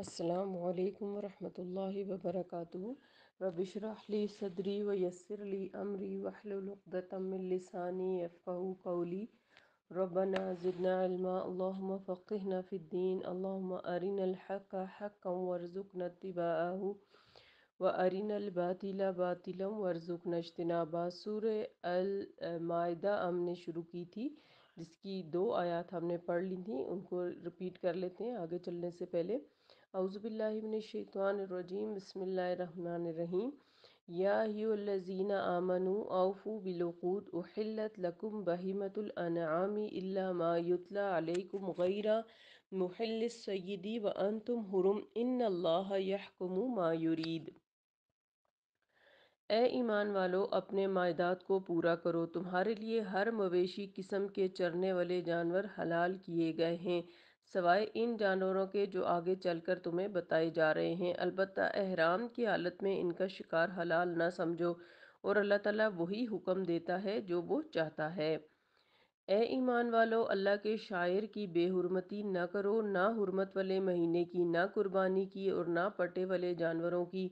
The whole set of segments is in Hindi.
असलकम वरहि वबरक रबिशरहली सदरी वयसरली अमरी वहलतमिलसानी फ़ू कौली रबना ज़िदना इल्मा फ़िन फ़िद्दीन अरिनलहक हकम वर्ज़ुक नतबाहू व अरिनलबातिला बातिलम वर्ज़ुक नशतनाबा सूर अलमायदा हमने शुरू की थी जिसकी दो आयात हमने पढ़ ली थी उनको रिपीट कर लेते हैं आगे चलने से पहले अउज़बिल्लिमिनशैतवानरजीम बसमीम याजीन आमनु औफ़ू बिलूद उहलत लकुम बहीमतुलनामी अल्लामायुतलाकुम गैरा मुहलसैदी व अनतुम हुरम इन अल्लाहकुम मायुरीद ए ईमान वालो अपने मायदाद को पूरा करो तुम्हारे लिए हर मवेशी किस्म के चरने वाले जानवर हलाल किए गए हैं सवाए इन जानवरों के जो आगे चलकर तुम्हें बताए जा रहे हैं अलबत्त अहराम की हालत में इनका शिकार हलाल ना समझो और अल्लाह ताला वही हुक्म देता है जो वो चाहता है ए ईमान वालो अल्लाह के शायर की बेहरमती ना करो ना हरमत वाले महीने की ना कुर्बानी की और ना पटे वाले जानवरों की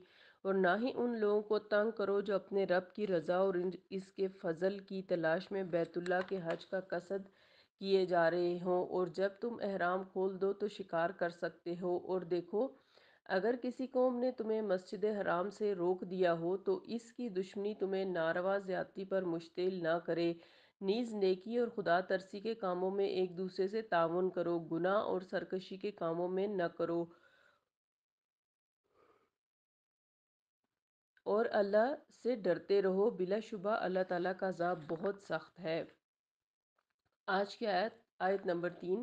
और ना ही उन लोगों को तंग करो जो अपने रब की रज़ा और इसके फजल की तलाश में बैतुल्ला के हज का कसद किए जा रहे हों और जब तुम अहराम खोल दो तो शिकार कर सकते हो और देखो अगर किसी कौम ने तुम्हें मस्जिद हराम से रोक दिया हो तो इसकी दुश्मनी तुम्हें नारवा ज्यादती पर मुश्तिल ना करे नीज नेकी और खुदा तरसी के कामों में एक दूसरे से ताउन करो गुना और सरकशी के कामों में न करो और अल्लाह से डरते रहो बिलाशुबा अल्लाह ताला का जाप बहुत सख्त है आज की आयत आयत नंबर तीन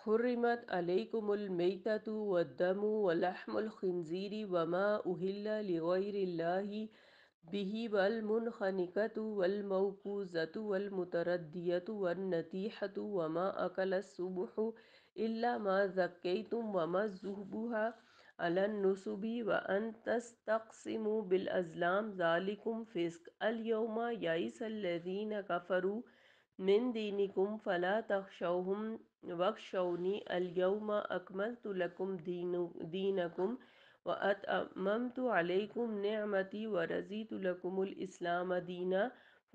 हर्रमत अलैकुमलमतु वदमु वलहमलखनज़ीरी वमा उहिल्ला उहिल्लाही बिही वलमुनखनिकतु वलमौकूज़तु वलमुतरदियतु वनतीहतु वमा अकलसुबह इल्ला मा ज़क्तुम वमा जुहबुहा अलनसुबी व अन तस्तक़सिमु बिलअज़लाम ज़ालिकुम फ़िस्क अलयौमा याईसल्लज़ीन कफ़रू मिन दीनिकुम फला तखशौहम वक्षौनी अलयौम अकमल तुलकुम दीनु दीनकुम व अतमम तो अलैकुम नमती व रजी तुलकुमलाम दीना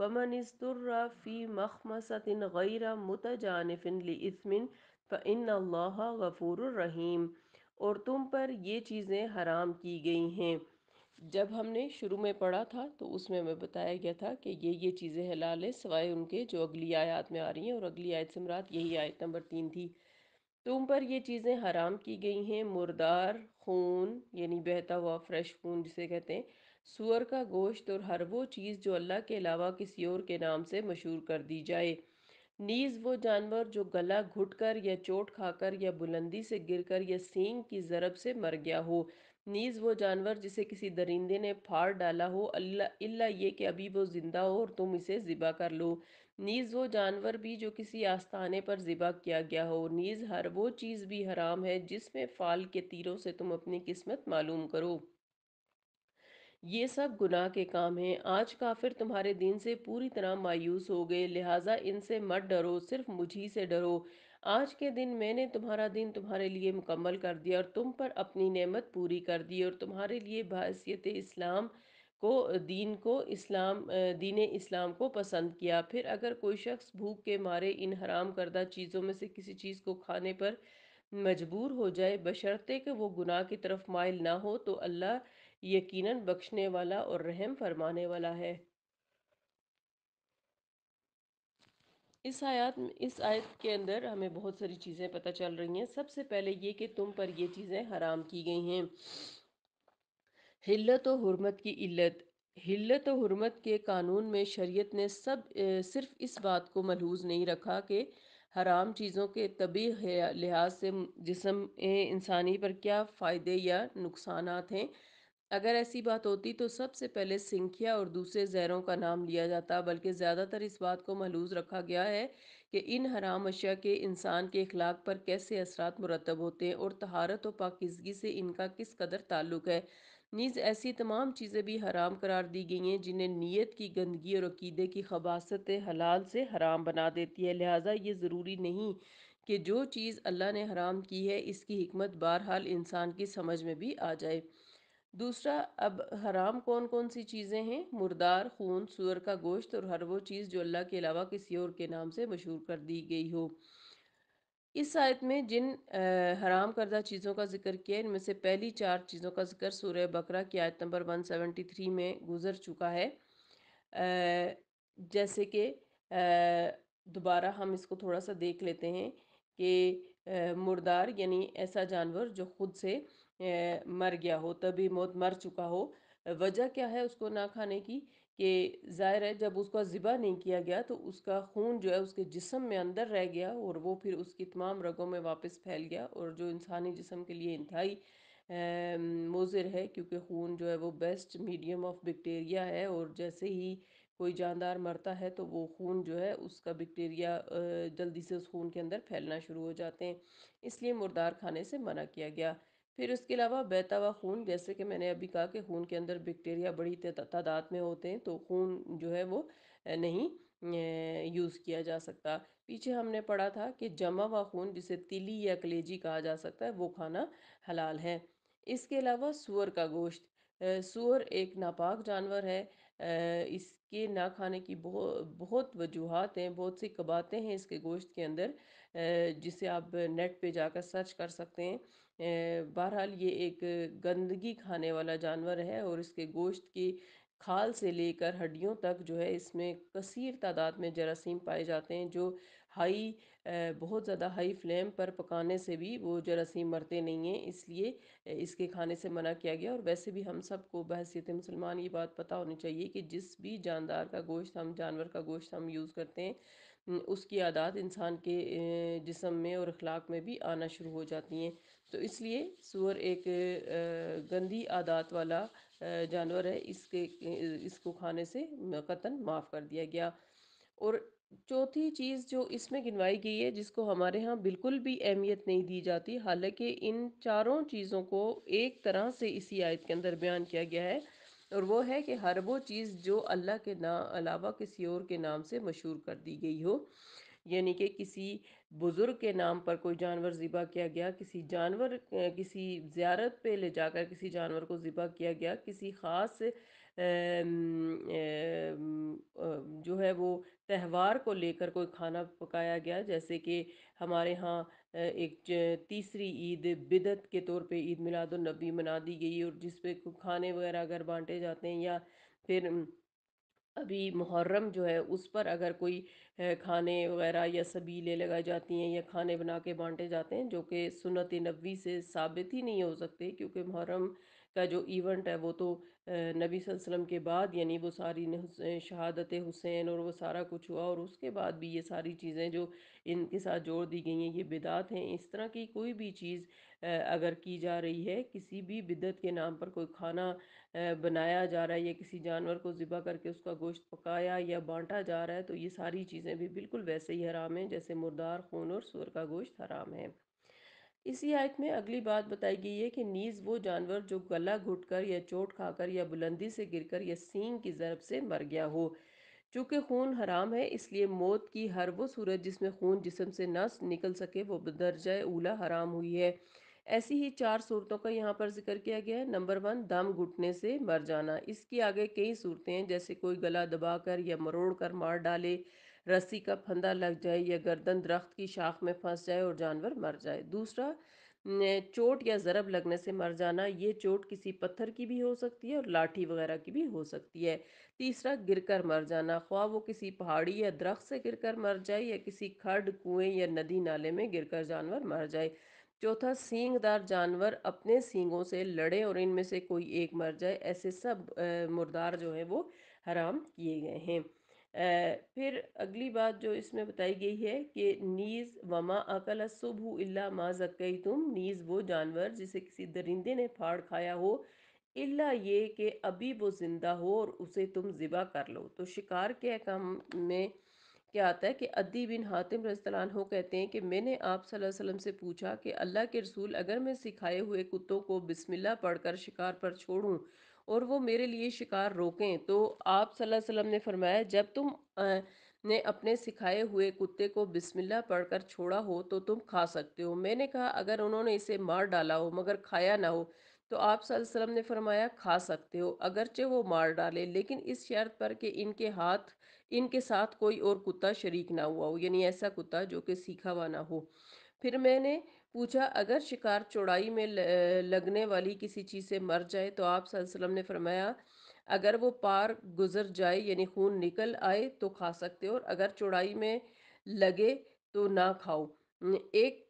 फमन फ़ी मखमसतिन गैर मुतजानफिन लस्मिन फ़िन अल्लाह गफ़ूर रहीम और तुम पर ये चीज़ें हराम की गई हैं जब हमने शुरू में पढ़ा था तो उसमें हमें बताया गया था कि ये ये चीज़ें हलाल है सवाए उनके जो अगली आयत में आ रही हैं और अगली आयत से मरात यही आयत नंबर तीन थी तुम तो पर ये चीज़ें हराम की गई हैं मुर्दार खून यानी बहता हुआ फ्रेश खून जिसे कहते हैं सुअर का गोश्त और हर वो चीज़ जो अल्लाह के अलावा किसी और के नाम से मशहूर कर दी जाए नीज़ वो जानवर जो गला घुट कर या चोट खाकर या बुलंदी से गिरकर या सींग की ज़रब से मर गया हो नीज वो जानवर जिसे किसी दरिंदे ने फाड़ डाला हो अल्ला ये कि अभी वो ज़िंदा हो और तुम इसे ज़िबा कर लो नीज़ वो जानवर भी जो किसी आस्थाने पर ज़िबा किया गया हो नीज़ हर वो चीज़ भी हराम है जिसमें फाल के तीरों से तुम अपनी किस्मत मालूम करो ये सब गुनाह के काम हैं आज काफिर तुम्हारे दिन से पूरी तरह मायूस हो गए लिहाजा इनसे मत डरो सिर्फ मुझी से डरो आज के दिन मैंने तुम्हारा दिन तुम्हारे लिए मुकम्मल कर दिया और तुम पर अपनी नेमत पूरी कर दी और तुम्हारे लिए बासीत इस्लाम को दीन को इस्लाम दीन इस्लाम को पसंद किया फिर अगर कोई शख्स भूख के मारे इन हराम करदा चीज़ों में से किसी चीज़ को खाने पर मजबूर हो जाए बशर्ते कि वो गुनाह की तरफ माइल ना हो तो अल्लाह यकीनन बख्शने वाला और रहम फरमाने वाला है इस आयत इस आयत के अंदर हमें बहुत सारी चीज़ें पता चल रही हैं सबसे पहले ये कि तुम पर ये चीज़ें हराम की गई हैं हिल्लत और हुरमत की इल्लत हिल्लत और हुरमत के कानून में शरीयत ने सब सिर्फ इस बात को मलहूज नहीं रखा कि हराम चीज़ों के तबी लिहाज से जिसम इंसानी पर क्या फ़ायदे या नुकसान हैं अगर ऐसी बात होती तो सबसे पहले सिंखिया और दूसरे जहरों का नाम लिया जाता बल्कि ज़्यादातर इस बात को महलूज रखा गया है कि इन हराम अशिया के इंसान के अखलाक पर कैसे असरात मुरतब होते हैं और तहारत और पाकिजगी से इनका किस कदर ताल्लुक़ है नीज़ ऐसी तमाम चीज़ें भी हराम करार दी गई हैं जिन्हें नीयत की गंदगी और अकीदे की खबासत हलाल से हराम बना देती है लिहाजा ये ज़रूरी नहीं कि जो चीज़ अल्लाह ने हराम की है इसकी हमत बहरहाल इंसान की समझ में भी आ जाए दूसरा अब हराम कौन कौन सी चीज़ें हैं मुर्दार खून सुअर का गोश्त और हर वो चीज़ जो अल्लाह के अलावा किसी और के नाम से मशहूर कर दी गई हो इस आयत में जिन आ, हराम करदा चीज़ों का जिक्र किया है इनमें से पहली चार चीज़ों का जिक्र सूर्य बकरा की आयत नंबर 173 में गुजर चुका है आ, जैसे कि दोबारा हम इसको थोड़ा सा देख लेते हैं कि मुर्दार यानी ऐसा जानवर जो खुद से मर गया हो तभी मौत मर चुका हो वजह क्या है उसको ना खाने की कि ज़ाहिर है जब उसका ज़िबा नहीं किया गया तो उसका खून जो है उसके जिसम में अंदर रह गया और वो फिर उसकी तमाम रगों में वापस फैल गया और जो इंसानी जिसम के लिए इंतहाई मुजिर है क्योंकि खून जो है वो बेस्ट मीडियम ऑफ बैक्टीरिया है और जैसे ही कोई जानदार मरता है तो वो खून जो है उसका बैक्टीरिया जल्दी से उस खून के अंदर फैलना शुरू हो जाते हैं इसलिए मुर्दार खाने से मना किया गया फिर उसके अलावा बहता हुआ खून जैसे कि मैंने अभी कहा कि खून के अंदर बैक्टीरिया बड़ी तादाद में होते हैं तो खून जो है वो नहीं यूज़ किया जा सकता पीछे हमने पढ़ा था कि जमा हुआ खून जिसे तिली या कलेजी कहा जा सकता है वो खाना हलाल है इसके अलावा सुअर का गोश्त सुअर एक नापाक जानवर है इसके ना खाने की बहुत बहुत वजूहत हैं बहुत सी कबातें हैं इसके गोश्त के अंदर जिसे आप नेट पे जाकर सर्च कर सकते हैं बहरहाल ये एक गंदगी खाने वाला जानवर है और इसके गोश्त की खाल से लेकर हड्डियों तक जो है इसमें कसीर तादाद में जरासीम पाए जाते हैं जो हाई बहुत ज़्यादा हाई फ्लेम पर पकाने से भी वो जरासीम मरते नहीं हैं इसलिए इसके खाने से मना किया गया और वैसे भी हम सबको बहसीत मुसलमान ये बात पता होनी चाहिए कि जिस भी जानदार का गोश्त हम जानवर का गोश्त हम यूज़ करते हैं उसकी आदत इंसान के जिसम में और अखलाक में भी आना शुरू हो जाती हैं तो इसलिए सुअर एक गंदी आदत वाला जानवर है इसके इसको खाने से कतन माफ़ कर दिया गया और चौथी चीज़ जो इसमें गिनवाई गई है जिसको हमारे यहाँ बिल्कुल भी अहमियत नहीं दी जाती हालांकि इन चारों चीज़ों को एक तरह से इसी आयत के अंदर बयान किया गया है और वो है कि हर वो चीज़ जो अल्लाह के ना अलावा किसी और के नाम से मशहूर कर दी गई हो यानी कि किसी बुज़ुर्ग के नाम पर कोई जानवर ज़िबा किया गया किसी जानवर किसी ज्यारत पे ले जाकर किसी जानवर को ज़िबा किया गया किसी ख़ास जो है वो त्यौहार को लेकर कोई खाना पकाया गया जैसे कि हमारे यहाँ एक तीसरी ईद बिदत के तौर पे ईद मिलादुलनबी मना दी गई और जिस पे खाने वगैरह अगर बांटे जाते हैं या फिर अभी मुहर्रम जो है उस पर अगर कोई खाने वगैरह या सबीलें लगाई जाती हैं या खाने बना के बांटे जाते हैं जो कि सुनत नबी से साबित ही नहीं हो सकते क्योंकि मुहर्रम का जो इवेंट है वो तो नबी वसल्लम के बाद यानी वो सारी शहादत हुसैन और वो सारा कुछ हुआ और उसके बाद भी ये सारी चीज़ें जो इनके साथ जोड़ दी गई हैं ये बिदात हैं इस तरह की कोई भी चीज़ अगर की जा रही है किसी भी बिदत के नाम पर कोई खाना बनाया जा रहा है या किसी जानवर को ज़िबा करके उसका गोश्त पकाया या बांटा जा रहा है तो ये सारी चीज़ें भी बिल्कुल वैसे ही हराम हैं जैसे मुर्दार खून और सुअर का गोश्त हराम है इसी आयत में अगली बात बताई गई है कि नीज वो जानवर जो गला घुटकर या चोट खाकर या बुलंदी से गिरकर या सींग की ज़रब से मर गया हो चूँकि खून हराम है इसलिए मौत की हर वो सूरत जिसमें खून जिसम से ना निकल सके वो दर्जा ऊला हराम हुई है ऐसी ही चार सूरतों का यहाँ पर जिक्र किया गया है नंबर वन दम घुटने से मर जाना इसके आगे कई सूरतें हैं जैसे कोई गला दबाकर या मरोड़ कर मार डाले रस्सी का फंदा लग जाए या गर्दन दरख्त की शाख में फंस जाए और जानवर मर जाए दूसरा चोट या ज़रब लगने से मर जाना ये चोट किसी पत्थर की भी हो सकती है और लाठी वगैरह की भी हो सकती है तीसरा गिरकर मर जाना ख्वाह वो किसी पहाड़ी या दरख्त से गिरकर मर जाए या किसी खड़ कुएँ या नदी नाले में गिरकर जानवर मर जाए चौथा सींगदार जानवर अपने सींगों से लड़े और इनमें से कोई एक मर जाए ऐसे सब मुर्दार जो है वो हराम किए गए हैं फिर अगली बात जो इसमें बताई गई है कि नीज़ वमा अकल सुबह अल्ला मा जकई तुम नीज़ वो जानवर जिसे किसी दरिंदे ने फाड़ खाया हो इल्ला ये कि अभी वो ज़िंदा हो और उसे तुम ज़िबा कर लो तो शिकार के अहकाम में क्या आता है कि अदी बिन हातिम रजतलान हो कहते हैं कि मैंने आप वसल्लम से पूछा कि अल्लाह के रसूल अगर मैं सिखाए हुए कुत्तों को बिस्मिल्लाह पढ़कर शिकार पर छोड़ूं और वो मेरे लिए शिकार रोकें तो आप सल्लल्लाहु अलैहि वसल्लम ने फरमाया जब तुम ने अपने सिखाए हुए कुत्ते को बिस्मिल्लाह पढ़कर छोड़ा हो तो तुम खा सकते हो मैंने कहा अगर उन्होंने इसे मार डाला हो मगर खाया ना हो तो आप वसल्लम ने फरमाया खा सकते हो अगरचे वो मार डाले लेकिन इस शर्त पर कि इनके हाथ इनके साथ कोई और कुत्ता शरीक ना हुआ हो यानी ऐसा कुत्ता जो कि सीखा हुआ ना हो फिर मैंने पूछा अगर शिकार चौड़ाई में लगने वाली किसी चीज़ से मर जाए तो आप सल्लम ने फरमाया अगर वो पार गुजर जाए यानी खून निकल आए तो खा सकते हो और अगर चौड़ाई में लगे तो ना खाओ एक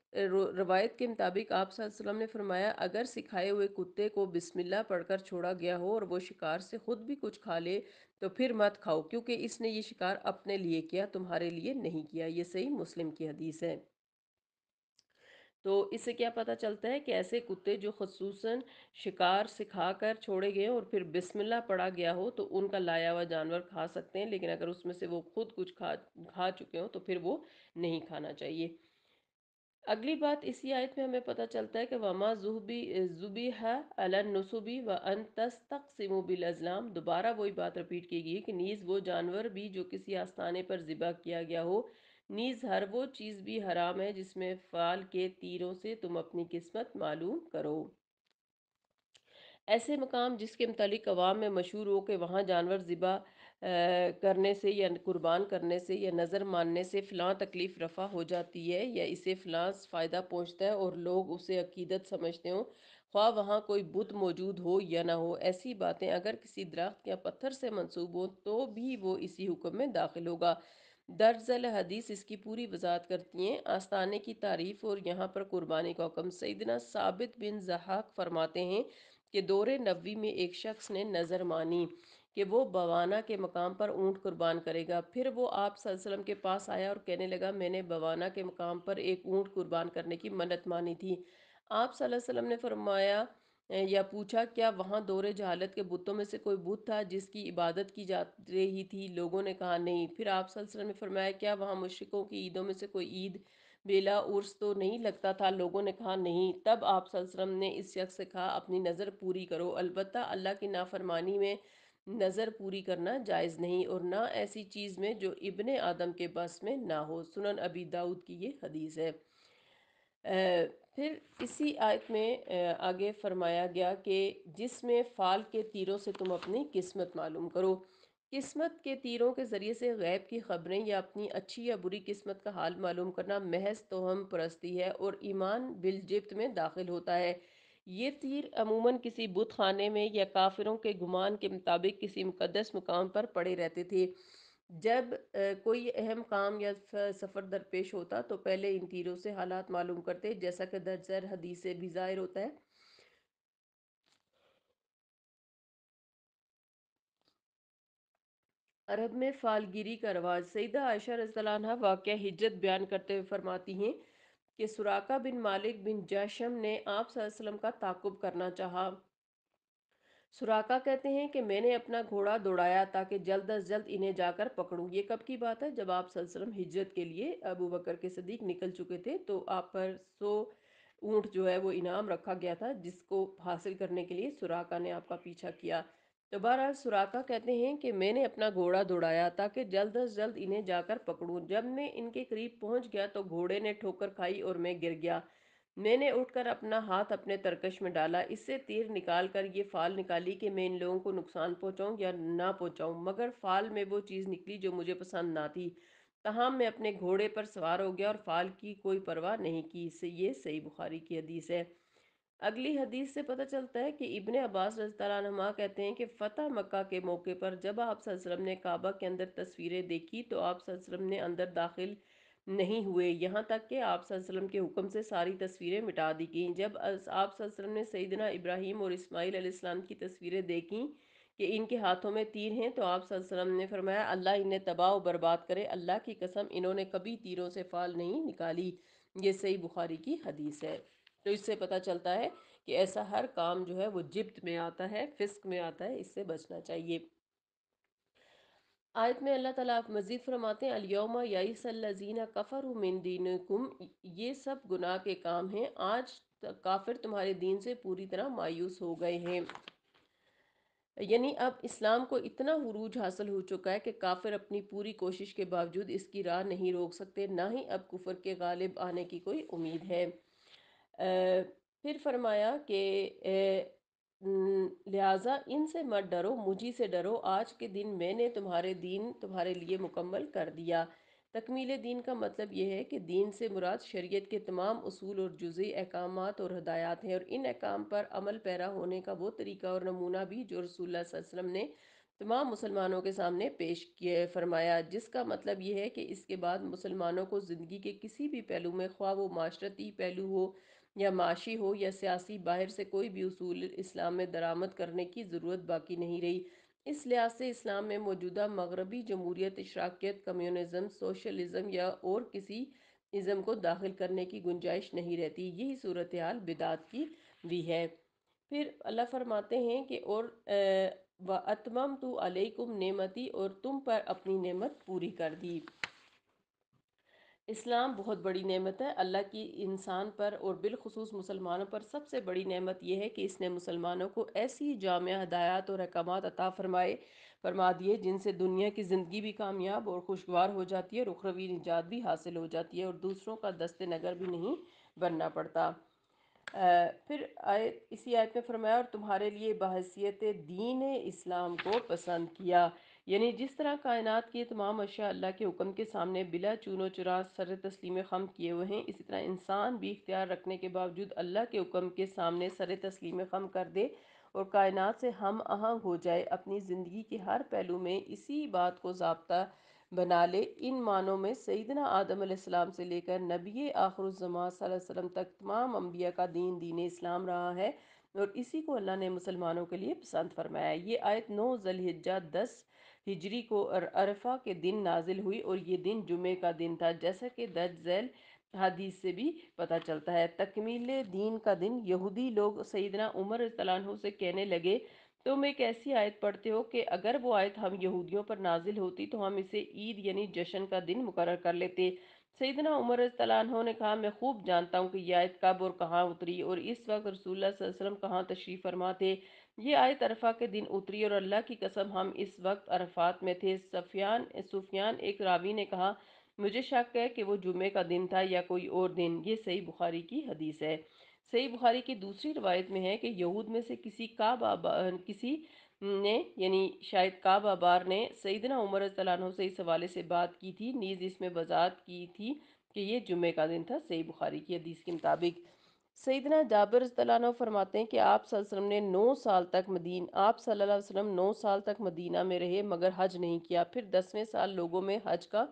रवायत के मुताबिक आप सल्लम ने फरमाया अगर सिखाए हुए कुत्ते को बिस्मिल्लाह पढ़कर छोड़ा गया हो और वो शिकार से ख़ुद भी कुछ खा ले तो फिर मत खाओ क्योंकि इसने ये शिकार अपने लिए किया तुम्हारे लिए नहीं किया ये सही मुस्लिम की हदीस है तो इससे क्या पता चलता है कि ऐसे कुत्ते जो खसूस शिकार सिखा कर छोड़े गए और फिर बिस्मिल्लाह पड़ा गया हो तो उनका लाया हुआ जानवर खा सकते हैं लेकिन अगर उसमें से वो खुद कुछ खा खा चुके हों तो फिर वो नहीं खाना चाहिए अगली बात इसी आयत में हमें पता चलता है कि वमा जुबी जुबी है अलन नसुबी व अन तस्तक सिमो बिल अजलाम दोबारा वही बात रिपीट की गई है कि नीज़ वो जानवर भी जो किसी आस्थाने पर ज़िबा किया गया हो नीज हर वो चीज़ भी हराम है जिसमें फाल के तीरों से तुम अपनी किस्मत मालूम करो ऐसे मकाम जिसके मतलब अवाम में मशहूर हो कि वहाँ जानवर ज़िबा करने से या कुर्बान करने से या नज़र मानने से फ़लाँ तकलीफ़ रफा हो जाती है या इसे फ़लाँ फ़ायदा पहुँचता है और लोग उसे अकीदत समझते हो ख्वा वहाँ कोई बुत मौजूद हो या ना हो ऐसी बातें अगर किसी दरख्त या पत्थर से मंसूब हो तो भी वो इसी हुक्म में दाखिल होगा दर्जल हदीस इसकी पूरी वजात करती हैं आस्ताने की तारीफ़ और यहाँ पर कुर्बानी का हुक्म सईदना साबित बिन जहाक फरमाते हैं कि दौरे नबी में एक शख्स ने नज़र मानी कि वो बवाना के मकाम पर ऊँट कुर्बान करेगा फिर वो आप वसल्लम के पास आया और कहने लगा मैंने बवाना के मकाम पर एक ऊँट कुर्बान करने की मन्नत मानी थी आप वसल्लम ने फरमाया या पूछा क्या वहाँ दौरे जहालत के बुतों में से कोई बुत था जिसकी इबादत की जा रही थी लोगों ने कहा नहीं फिर आप सलसल ने फरमाया क्या वहाँ मशरकों की ईदों में से कोई ईद बेला उर्स तो नहीं लगता था लोगों ने कहा नहीं तब आप सलसलम ने इस शख्स से कहा अपनी नज़र पूरी करो अलबत् अल्लाह की नाफरमानी में नज़र पूरी करना जायज़ नहीं और ना ऐसी चीज़ में जो इबन आदम के बस में ना हो सुनन अबी दाऊद की ये हदीस है फिर इसी आयत में आगे फरमाया गया कि जिसमें फाल के तीरों से तुम अपनी किस्मत मालूम करो किस्मत के तीरों के ज़रिए से गैब की ख़बरें या अपनी अच्छी या बुरी किस्मत का हाल मालूम करना महज तो हम परस्ती है और ईमान बिलजिप्त में दाखिल होता है ये तीर अमूमन किसी बुत खाने में या काफिरों के गुमान के मुताबिक किसी मुकदस मुकाम पर पड़े रहते थे जब कोई अहम काम या सफ़र दरपेश होता तो पहले इन तीरों से हालात मालूम करते जैसा कि दर्जर हदीस से भी ज़ाहिर होता है अरब में फालगिरी का रवाज सईदा आयशा रसलाना वाक़ हिजरत बयान करते हुए फरमाती हैं कि सुराका बिन मालिक बिन जैशम ने आप का ताकुब करना चाहा सुराका कहते हैं कि मैंने अपना घोड़ा दौड़ाया ताकि जल्द अज जल्द इन्हें जाकर पकड़ूं ये कब की बात है जब आप सलसलम हिजरत के लिए अबू बकर के सदीक निकल चुके थे तो आप पर सो ऊँट जो है वो इनाम रखा गया था जिसको हासिल करने के लिए सुराका ने आपका पीछा किया तो बहरहाल सुराका कहते हैं कि मैंने अपना घोड़ा दौड़ाया ताकि जल्द अज जल्द इन्हें जाकर पकड़ूँ जब मैं इनके करीब पहुँच गया तो घोड़े ने ठोकर खाई और मैं गिर गया मैंने उठकर अपना हाथ अपने तरकश में डाला इससे तीर निकाल कर ये फाल निकाली कि मैं इन लोगों को नुकसान पहुँचाऊँ या ना पहुँचाऊँ मगर फाल में वो चीज़ निकली जो मुझे पसंद ना थी तहम मैं अपने घोड़े पर सवार हो गया और फाल की कोई परवाह नहीं की इससे ये सही बुखारी की हदीस है अगली हदीस से पता चलता है कि इबन अब्बास रजतमा कहते हैं कि फ़तह मक्का के मौके पर जब आप सल्लम ने काबा के अंदर तस्वीरें देखी तो आप सल्लम ने अंदर दाखिल नहीं हुए यहाँ तक कि आप वसल्लम के हुक्म से सारी तस्वीरें मिटा दी गईं जब आप ने सईदना इब्राहिम और इस्माईल आसमाम की तस्वीरें देखी कि इनके हाथों में तीर हैं तो आप ने फरमाया अल्लाह इन्हें तबाह बर्बाद करे अल्लाह की कसम इन्होंने कभी तीरों से फाल नहीं निकाली ये सही बुखारी की हदीस है तो इससे पता चलता है कि ऐसा हर काम जो है वो जिप्त में आता है फिस्क में आता है इससे बचना चाहिए आयत में अल्लाह ताला मज़ीद फरमाते हैं अलयोमा याईसल्लाजीना कफ़र दीन कुम ये सब गुनाह के काम हैं आज काफिर तुम्हारे दीन से पूरी तरह मायूस हो गए हैं यानी अब इस्लाम को इतना हुरूज हासिल हो चुका है कि काफिर अपनी पूरी कोशिश के बावजूद इसकी राह नहीं रोक सकते ना ही अब कुफर के गालिब आने की कोई उम्मीद है आ, फिर फरमाया कि लिहाजा इनसे मत डरो मुझी से डरो आज के दिन मैंने तुम्हारे दिन तुम्हारे लिए मुकम्मल कर दिया तकमील दीन का मतलब यह है कि दीन से मुराद शरीयत के तमाम असूल और जुजी अहकाम और हदायत हैं और इन अहकाम पर अमल पैरा होने का वो तरीका और नमूना भी जो रसूल वसम ने तमाम मुसलमानों के सामने पेश किए फरमाया जिसका मतलब यह है कि इसके बाद मुसलमानों को ज़िंदगी के किसी भी पहलू में ख्वा व माशरती पहलू हो या माशी हो या सियासी बाहर से कोई भी असूल इस्लाम में दरामद करने की ज़रूरत बाकी नहीं रही इस लिहाज से इस्लाम में मौजूदा मगरबी जमूरियत इशराकियत कम्यूनिज़म सोशलिज़म या और किसी इज़म को दाखिल करने की गुंजाइश नहीं रहती यही सूरत हाल बिदात की भी है फिर अल्लाह फरमाते हैं कि और व अतमम तो अलैकुम नेमती और तुम पर अपनी नेमत पूरी कर दी इस्लाम बहुत बड़ी नेमत है अल्लाह की इंसान पर और बिलखसूस मुसलमानों पर सबसे बड़ी नेमत यह है कि इसने मुसलमानों को ऐसी जाम हदायत और अहकाम अता फरमाए फरमा दिए जिनसे दुनिया की ज़िंदगी भी कामयाब और खुशगवार हो जाती है रुखरवी निजात भी हासिल हो जाती है और दूसरों का दस्त नगर भी नहीं बनना पड़ता आ, फिर आय इसी आयत में फरमाया और तुम्हारे लिए बहसीत दीन इस्लाम को पसंद किया यानी जिस तरह कायनात की तमाम अशा अल्लाह के हुक्म के सामने बिला चूनो चुरा सर तस्लीम खम किए हुए हैं इसी तरह इंसान भी इख्तियार रखने के बावजूद अल्लाह के हुक्म के सामने सर तस्लीम खम कर दे और कायनात से हम आहंग हो जाए अपनी ज़िंदगी के हर पहलू में इसी बात को जबता बना ले इन मानों में सईदना आदम से लेकर नबी आखरुलजमा वसम तक तमाम अम्बिया का दीन दीन इस्लाम रहा है और इसी को अल्लाह ने मुसलमानों के लिए पसंद फरमाया ये आयत नौ जलहिजा दस हिजरी को अरफा के दिन नाजिल हुई और ये दिन जुमे का दिन था जैसा कि दर्ज झैल हदीस से भी पता चलता है तकमील दीन का दिन यहूदी लोग सईदना उमर तलानों से कहने लगे तुम तो एक ऐसी आयत पढ़ते हो कि अगर वो आयत हम यहूदियों पर नाजिल होती तो हम इसे ईद यानी जश्न का दिन मुकर कर लेते सईदना उमर तलानों ने कहा मैं खूब जानता हूँ कि यह आयत कब और कहाँ उतरी और इस वक्त रसूल वसम कहाँ तशरीफ़ फरमा थे ये आयत अरफा के दिन उतरी और अल्लाह की कसम हम इस वक्त अरफात में थे सफियान सुफियान एक रावी ने कहा मुझे शक है कि वो जुमे का दिन था या कोई और दिन ये सही बुखारी की हदीस है सही बुखारी की दूसरी रवायत में है कि यहूद में से किसी का बाबा किसी ने यानी शायद काब आबार ने सईदना उमर तैन से इस हवाले से बात की थी नीज इसमें वजात की थी कि ये जुमे का दिन था सही बुखारी की हदीस के मुताबिक सईदना जाबर तैन फरमाते हैं कि आप सल्लम ने नौ साल तक मदीन आप सल्लल्लाहु अलैहि वसल्लम नौ साल तक मदीना में रहे मगर हज नहीं किया फिर दसवें साल लोगों में हज का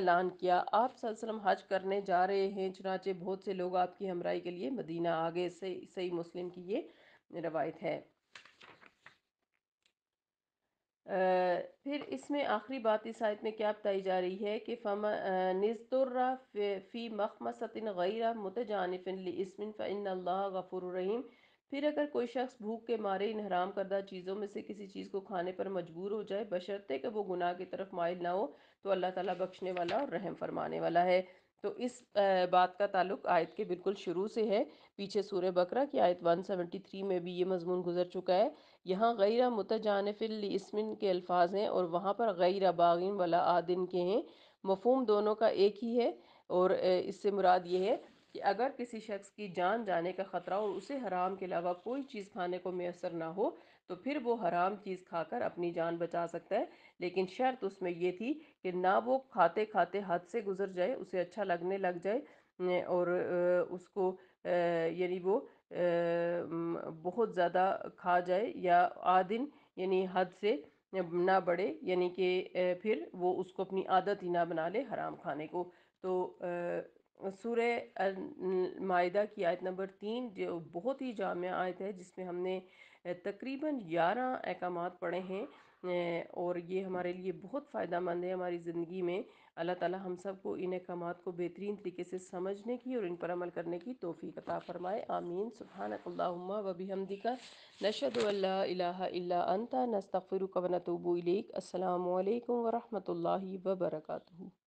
ऐलान किया आप सल्लम हज करने जा रहे हैं चुनाचे बहुत से लोग आपकी हमराई के लिए मदीना आ गए सही सही मुस्लिम की ये रवायत है फिर इसमें आखिरी बात इस आयत में क्या बताई जा रही है कि फम नज़ुर्रा फ़ी मखमसतिन गैर मतजानफ़िन इसमिन फ़िन अल्लाह गफ़ुर रहीम फिर अगर कोई शख्स भूख के मारे इन हराम करदा चीज़ों में से किसी चीज़ को खाने पर मजबूर हो जाए बशर्ते कि वो गुनाह की तरफ मायल ना हो तो अल्लाह ताला बख्शने वाला और रहम फरमाने वाला है तो इस बात का ताल्लुक आयत के बिल्कुल शुरू से है पीछे सूर बकरा की आयत 173 में भी ये मजमून गुजर चुका है यहाँ गैर मुतजानफिल इसमिन के अल्फाज हैं और वहाँ पर गैर बागिन वाला आदिन के हैं मफहम दोनों का एक ही है और इससे मुराद ये है कि अगर किसी शख्स की जान जाने का ख़तरा और उसे हराम के अलावा कोई चीज़ खाने को मैसर ना हो तो फिर वो हराम चीज़ खाकर अपनी जान बचा सकता है लेकिन शर्त उसमें ये थी कि ना वो खाते खाते हद से गुजर जाए उसे अच्छा लगने लग जाए और उसको यानी वो बहुत ज़्यादा खा जाए या आदिन यानी हद से ना बढ़े यानी कि फिर वो उसको अपनी आदत ही ना बना ले हराम खाने को तो सूर्य मायदा की आयत नंबर तीन जो बहुत ही जाम आयत है जिसमें हमने तकरीबन ग्यारह अहकाम पढ़े हैं और ये हमारे लिए बहुत फ़ायदा मंद है हमारी ज़िंदगी में अल्लाह ताला हम सब को इन अहकाम को बेहतरीन तरीके से समझने की और इन पर अमल करने की तोफ़ी कता फ़रमाए आमीन सुबहानकल्ला वबी हमदिका नशद अल्ला अंता नस्तफ़िर कवनतूबू अल्लाम वरहमल वर्का